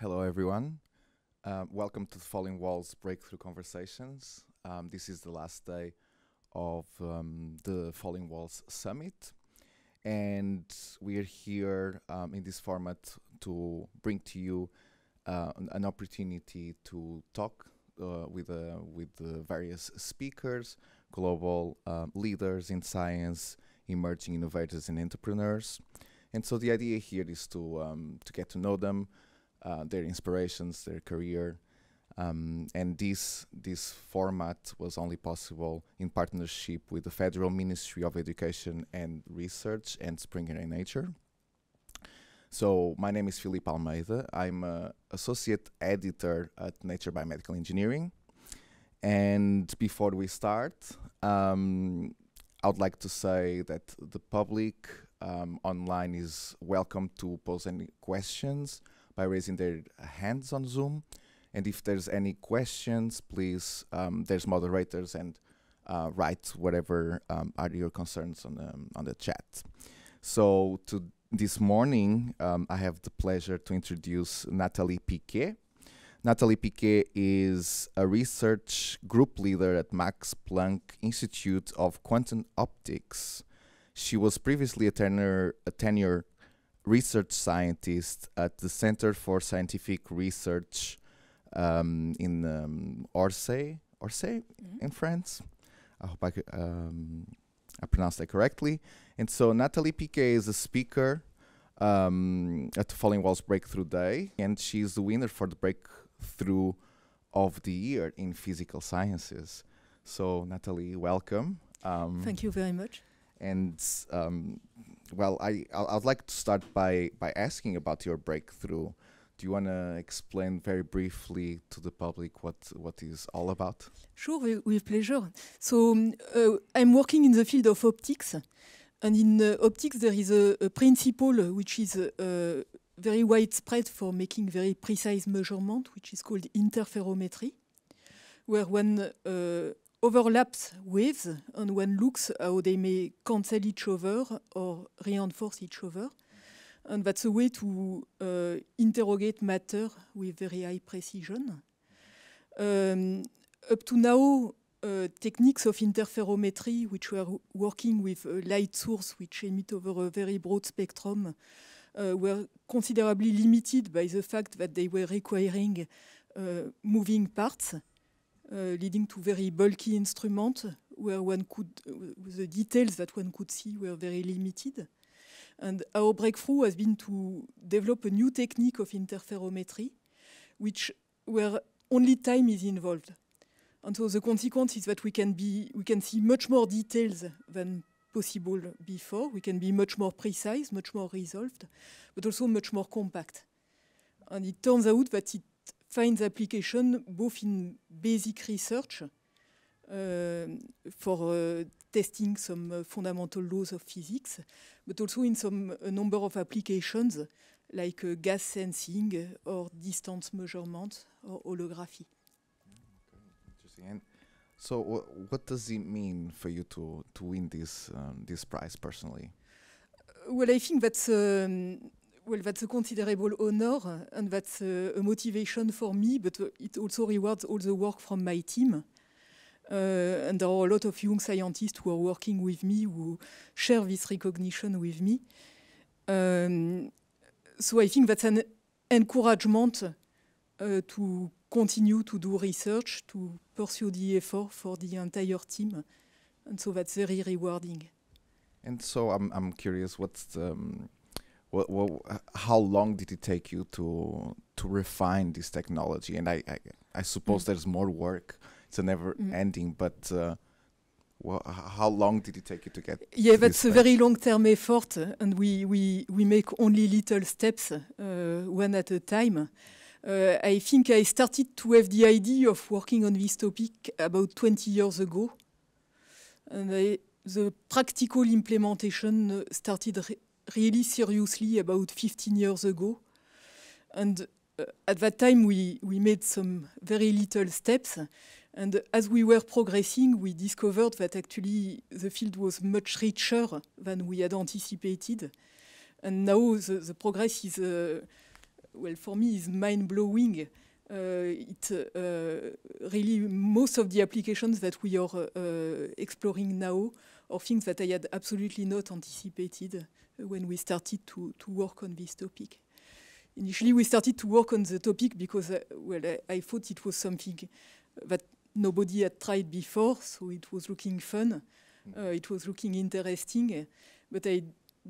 Hello, everyone. Uh, welcome to the Falling Walls Breakthrough Conversations. Um, this is the last day of um, the Falling Walls Summit. And we're here um, in this format to bring to you uh, an, an, opportunity to talk uh, with, uh, with various speakers, global um, leaders in science, emerging innovators, and entrepreneurs. And so the idea here is to, um, to get to know them, uh, their inspirations, their career. Um, and this this format was only possible in partnership with the Federal Ministry of Education and Research and Springer Nature. So my name is Philippe Almeida. I'm an associate editor at Nature Biomedical Engineering. And before we start, um, I would like to say that the public um, online is welcome to pose any questions by raising their hands on Zoom. And if there's any questions, please, um, there's moderators and uh, write whatever um, are your concerns on the, on the chat. So to this morning, um, I have the pleasure to introduce Natalie Piquet. Natalie Piquet is a research group leader at Max Planck Institute of Quantum Optics. She was previously a, tenure a tenure research scientist at the Center for Scientific Research um, in um, Orsay, Orsay mm-hmm. in France. I hope I, um, I pronounced that correctly. And so Natalie Piquet is a speaker um, at the Falling Walls Breakthrough Day, and she's the winner for the Breakthrough of the Year in Physical Sciences. So, Natalie, welcome. Um, Thank you very much. And um, well, I I'd like to start by by asking about your breakthrough. Do you want to explain very briefly to the public what what is all about? Sure, with pleasure. So um, uh, I'm working in the field of optics, and in uh, optics there is a, a principle which is uh, very widespread for making very precise measurement, which is called interferometry, where when overlaps with and one looks how they may cancel each other or reinforce each other. And that's a way to uh, interrogate matter with very high precision. Um, up to now, uh, techniques of interferometry, which were working with a light source which emit over a very broad spectrum, uh, were considerably limited by the fact that they were requiring moving parts. Uh, leading to very bulky instruments where one could, uh, the details that one could see were very limited. And our breakthrough has been to develop a new technique of interferometry, which where only time is involved. And so the consequence is that we can be we can see much more details than possible before. We can be much more precise, much more resolved, but also much more compact. And it turns out that it finds application both in basic research uh, for uh, testing some uh, fundamental laws of physics, but also in some a number of applications like uh, gas sensing or distance measurement or holography. and so, wh what does it mean for you to to win this um, this prize personally? well, I think that's um, well, that's a considerable honor, and that's a, a, motivation for me, but it also rewards all the work from my team. Uh, and there are a lot of young scientists who are working with me, who share this recognition with me. Um, so I think that's an encouragement uh, to continue to do research, to pursue the effort for the entire team. And so that's very rewarding. And so I'm, I'm curious, what's the, um how long did it take you to to refine this technology? And I I, I suppose mm. there's more work. It's a never mm. ending, but. Uh, how long did it take you to get? Yeah, to that's a very long-term effort, and we we we make only little steps, uh, one at a time. Uh, I think I started to have the idea of working on this topic about 20 years ago, and I, the practical implementation started really seriously about 15 years ago. And uh, at that time, we, we made some very little steps. And as we were progressing, we discovered that actually the field was much richer than we had anticipated. And now the, the progress is, uh, well, for me, is mind-blowing. Uh, it uh, really most of the applications that we are uh, exploring now are things that I had absolutely not anticipated when we started to, to work on this topic. Initially, we started to work on the topic because, uh, well, I, uh, I, thought it was something that nobody had tried before, so it was looking fun, mm. uh, it was looking interesting, but I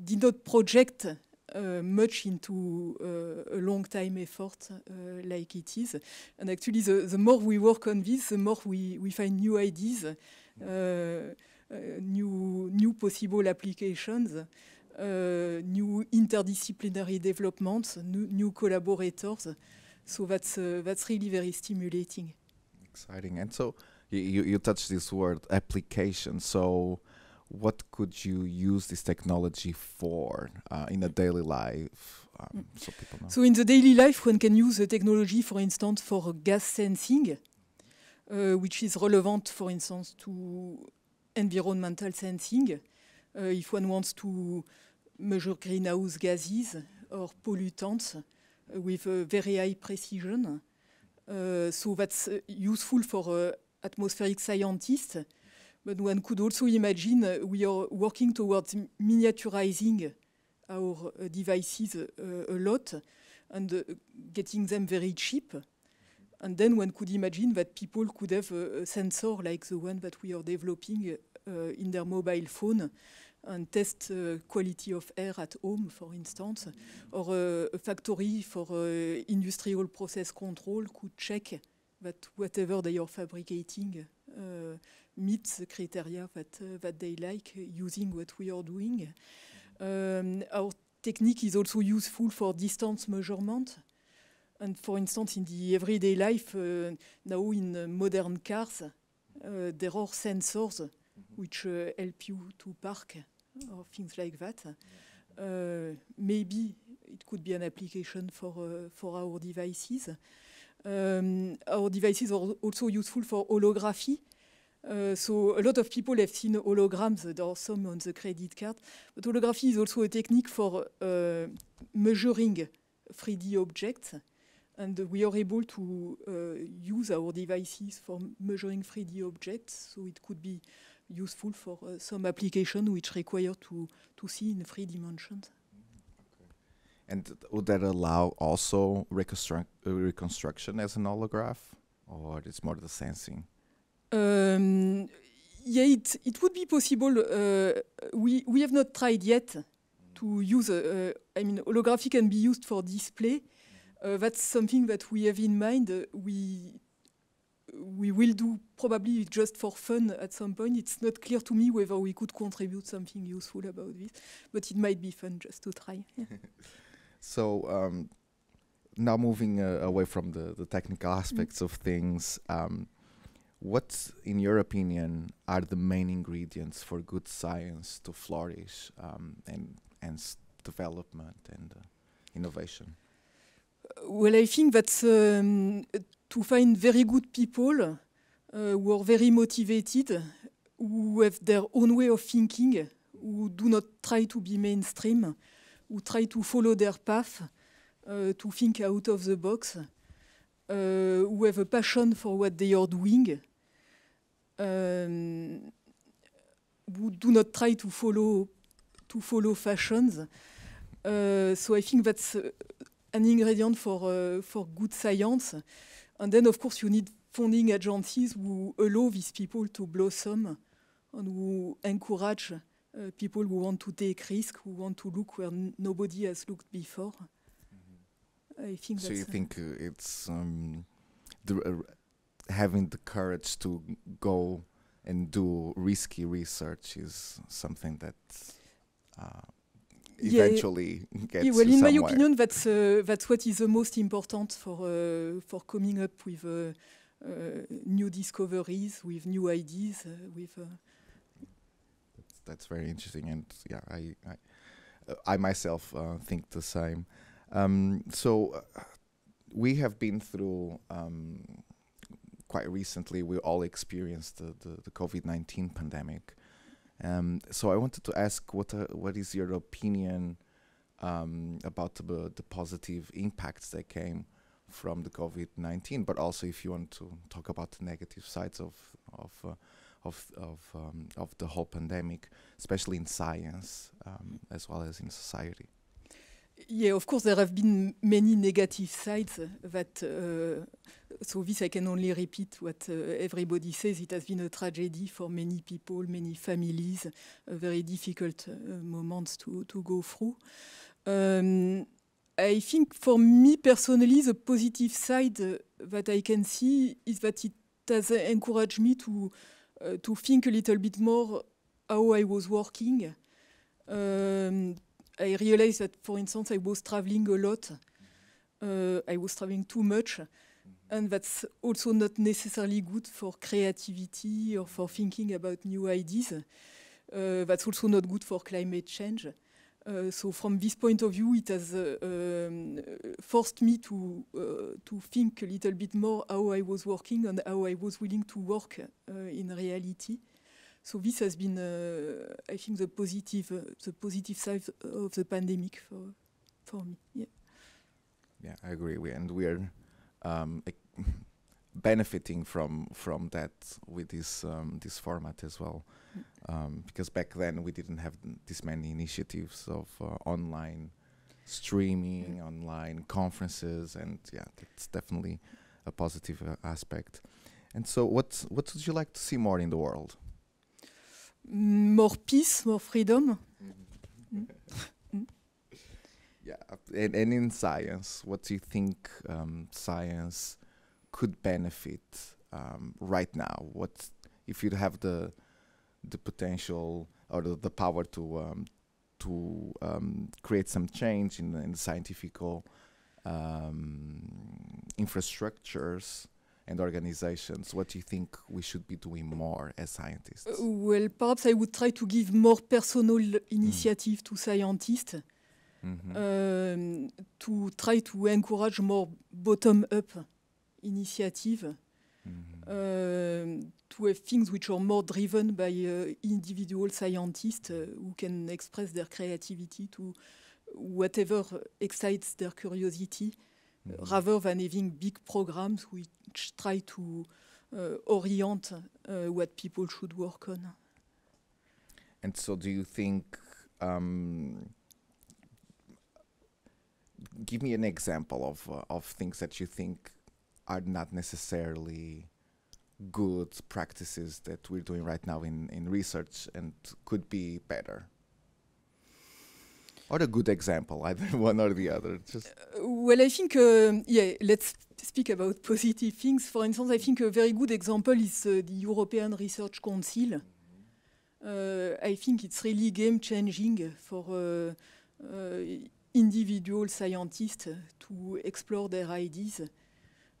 did not project uh, much into uh, a long time effort uh, like it is. And actually, the, the, more we work on this, the more we, we find new ideas, mm. uh, uh, new, new possible applications. Euh, new interdisciplinary developments, new, new collaborators. So that's uh, that's really very stimulating. Exciting, and so you you touched this word application. So what could you use this technology for uh, in a daily life? Um, mm. so, so, in the daily life, one can use the technology, for instance, for gas sensing, uh, which is relevant, for instance, to environmental sensing. Uh, if one wants to measure greenhouse gases or pollutants with uh, very high precision. Uh, so that's uh, useful for atmospheric scientists. But one could also imagine we are working towards miniaturizing our devices a lot and getting them very cheap. And then one could imagine that people could have a sensor like the one that we are developing uh, in their mobile phone and test euh, quality of air at home, for instance, or a euh, factory for euh, industrial process control could check that whatever they are fabricating uh, meets the criteria uh, that, they like using what we are doing. Um, our technique is also useful for distance measurement. And for instance, in the everyday life, uh, now in modern cars, there are sensors mm-hmm. which help you to park or oh, things like that. Uh, maybe it could be an application for, uh, for our devices. Um, our devices are also useful for holography. Uh, so a lot of people have seen holograms. There are some on the credit card. But holography is also a technique for measuring 3D objects. And we are able to use our devices for measuring 3D objects. So it could be useful for uh, some application which require to, to see in three dimensions. Okay. And would that allow also reconstruct, uh, reconstruction as an holograph, or it's more the sensing? Um, yeah, it, it would be possible. Uh, we, we have not tried yet to use, uh, I mean, holography can be used for display. Uh, that's something that we have in mind. Uh, we we will do probably just for fun at some point. It's not clear to me whether we could contribute something useful about this, but it might be fun just to try. Yeah. so um, now moving uh, away from the, the technical mm-hmm. aspects mm. of things, um, what, in your opinion, are the main ingredients for good science to flourish um, and and development and uh, innovation? Well, I think that's um, to find very good people uh, who are very motivated, who have their own way of thinking, who do not try to be mainstream, who try to follow their path, uh, to think out of the box, uh, who have a passion for what they are doing. Um, who do not try to follow to follow fashions. so I think that's an ingredient for for good science. And then, of course, you need funding agencies who allow these people to blossom and who encourage uh, people who want to take risk, who want to look where nobody has looked before. Mm -hmm. I think. So you uh, think uh, it's um, the, uh, having the courage to go and do risky research is something that uh, eventually yeah. yeah, well, in somewhere. my opinion, that's uh, that's what is the most important for uh, for coming up with uh, uh new discoveries, with new ideas, uh, with. Uh, that's, that's, very interesting, and yeah, I I, I myself think the same. Um, so we have been through. Um, quite recently, we all experienced the, the, the COVID 19 pandemic. Um, so I wanted to ask what uh, what is your opinion um, about the, the positive impacts that came from the COVID nineteen, but also if you want to talk about the negative sides of of uh, of of um, of the whole pandemic, especially in science um, as well as in society. Yeah, of course, there have been many negative sides that. Uh, so this I can only repeat what uh, everybody says. It has been a tragedy for many people, many families, a very difficult uh, moments to, to go through. Um, I think for me personally, the positive side uh, that I can see is that it has encouraged me to uh, to think a little bit more how I was working. Um, I realized that, for instance, I was traveling a lot. Uh, I was traveling too much, and that's also not necessarily good for creativity or for thinking about new ideas. Uh, that's also not good for climate change. Uh, so from this point of view, it has uh, um, forced me to uh, to think a little bit more how I was working and how I was willing to work uh, in reality. So this has been, uh, I think, the positive, uh, the positive side of the pandemic for, for me. Yeah. Yeah, I agree. We, and we are um, benefiting from from that with this um, this format as well, mm. um, because back then we didn't have this many initiatives of uh, online streaming, online conferences, and yeah, that's definitely a positive uh, aspect. And so, what what would you like to see more in the world? more peace, more freedom. Mm-hmm. yeah, and, and, in science, what do you think um, science could benefit um, right now? What if you have the the potential or the, the power to um, to um, create some change in the, in the scientific um, infrastructures? and organizations, what do you think we should be doing more as scientists? Uh, well, perhaps I would try to give more personal initiative mm. to scientists mm -hmm. um, to try to encourage more bottom-up initiative. Mm -hmm. uh, to have things which are more driven by uh, individual scientists uh, who can express their creativity to whatever excites their curiosity Euh, rather than having big programs which try to uh, orient uh, what people should work on. And so, do you think? Um, give me an example of uh, of things that you think are not necessarily good practices that we're doing right now in in research and could be better. Or a good example, either one or the other. Just uh, well, I think, uh, yeah, let's speak about positive things. For instance, I think a very good example is uh, the European Research Council. Uh, I think it's really game changing for uh, uh, individual scientists to explore their ideas.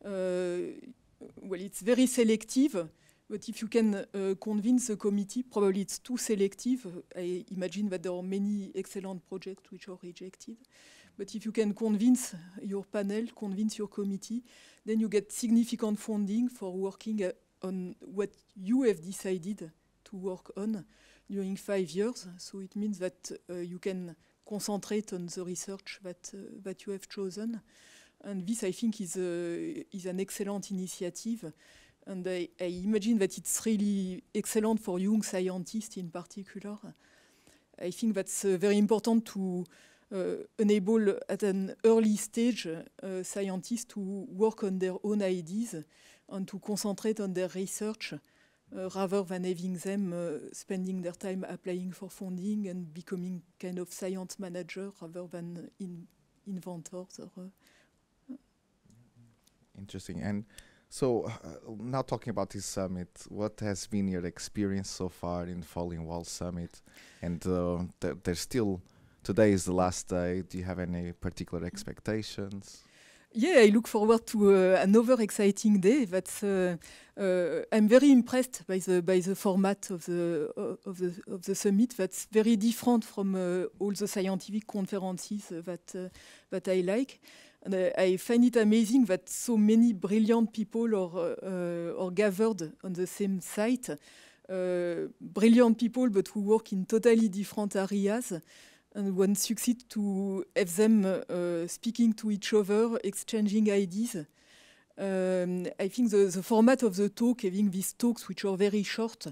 well, it's very selective, but if you can convince a committee, probably it's too selective. I imagine that there are many excellent projects which are rejected. But if you can convince your panel, convince your committee, then you get significant funding for working uh, on what you have decided to work on during five years. So it means that uh, you can concentrate on the research that, uh, that you have chosen. And this, I think, is, uh, is an excellent initiative. And I, I, imagine that it's really excellent for young scientists in particular. I think that's uh, very important to enable euh, at an early stage uh, scientists to work on their own ideas and to concentrate on their research uh, rather than having them uh, spending their time applying for funding and becoming kind of science manager rather than in inventors or interesting and so uh, now talking about this summit what has been your experience so far in falling wall summit and uh, th there's still today is the last day. Do you have any particular expectations? Yeah, I look forward to uh, another exciting day. That's uh, uh, I'm very impressed by the by the format of the uh, of the of the summit. That's very different from uh, all the scientific conferences that uh, that I like. And I find it amazing that so many brilliant people are are gathered on the same site. brilliant people, but who work in totally different areas. and one succeed to have them uh, speaking to each other, exchanging ideas. Um, I think the, format of the talk, having these talks which are very short,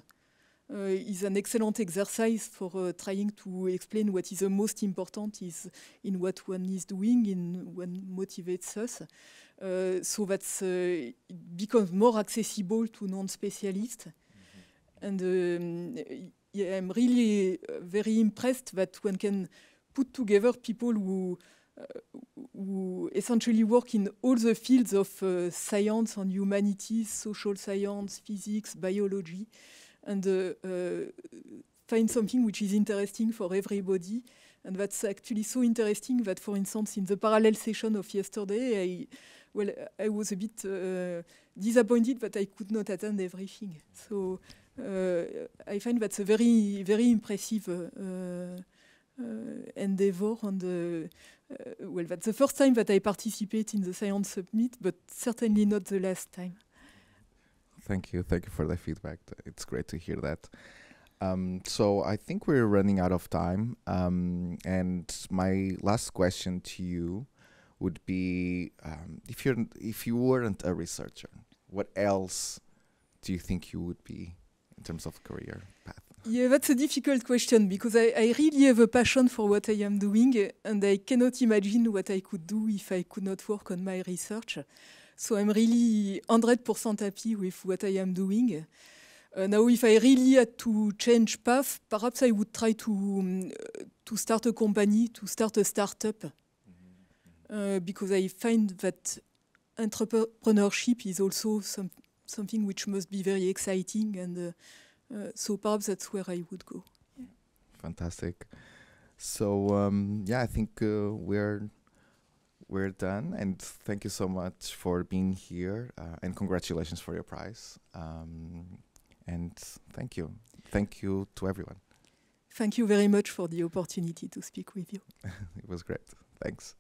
uh, is an excellent exercise for uh, trying to explain what is the most important is in what one is doing, in what motivates us, so that it becomes more accessible to non-specialists. Mm-hmm. And um, yeah, I'm really uh, very impressed that one can put together people who uh, who essentially work in all the fields of uh, science and humanities, social science, physics, biology, and uh, uh, find something which is interesting for everybody. And that's actually so interesting that, for instance, in the parallel session of yesterday, I, well, I was a bit uh, disappointed that I could not attend everything. So. Uh, I find that's a very, very impressive uh, uh, endeavor. And well, that's the first time that I participate in the Science Summit, but certainly not the last time. Thank you. Thank you for the feedback. It's great to hear that. Um, so I think we're running out of time. Um, and my last question to you would be: um, if you're if you weren't a researcher, what else do you think you would be? in terms of career path? Yeah, that's a difficult question because I, I, really have a passion for what I am doing and I cannot imagine what I could do if I could not work on my research. So I'm really 100% happy with what I am doing. Uh, now, if I really had to change path, perhaps I would try to, um, to start a company, to start a startup, mm-hmm, mm-hmm. uh, because I find that entrepreneurship is also some, something which must be very exciting. And uh, uh, so perhaps that's where I would go. Yeah. Fantastic. So um, yeah, I think uh, we're we're done and thank you so much for being here uh, and congratulations for your prize um, and thank you thank you to everyone thank you very much for the opportunity to speak with you it was great thanks